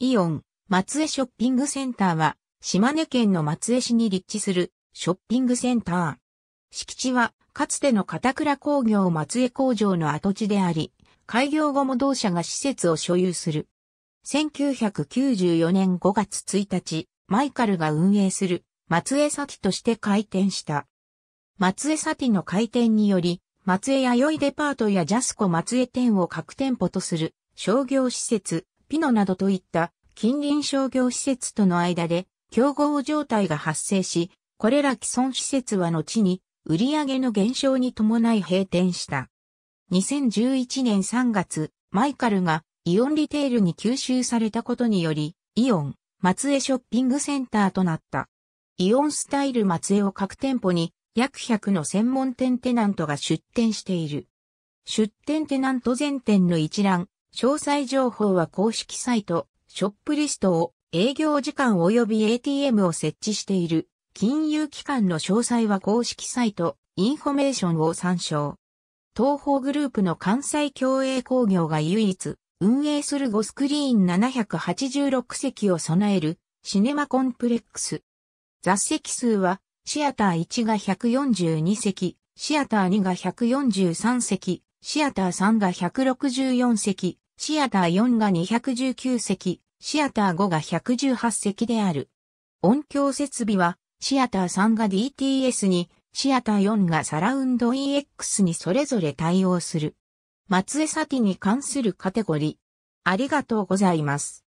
イオン、松江ショッピングセンターは、島根県の松江市に立地するショッピングセンター。敷地は、かつての片倉工業松江工場の跡地であり、開業後も同社が施設を所有する。1994年5月1日、マイカルが運営する松江サティとして開店した。松江サティの開店により、松江弥生デパートやジャスコ松江店を各店舗とする商業施設、ピノなどといった近隣商業施設との間で競合状態が発生し、これら既存施設は後に売上の減少に伴い閉店した。2011年3月、マイカルがイオンリテールに吸収されたことにより、イオン、松江ショッピングセンターとなった。イオンスタイル松江を各店舗に約100の専門店テナントが出店している。出店テナント全店の一覧、詳細情報は公式サイト、ショップリストを、営業時間及び ATM を設置している、金融機関の詳細は公式サイト、インフォメーションを参照。東方グループの関西共栄工業が唯一、運営する5スクリーン786席を備える、シネマコンプレックス。座席数は、シアター1が142席、シアター2が143席、シアター3が164席、シアター4が219席、シアター5が118席である。音響設備は、シアター3が DTS に、シアター4がサラウンド EX にそれぞれ対応する。松江サティに関するカテゴリー。ありがとうございます。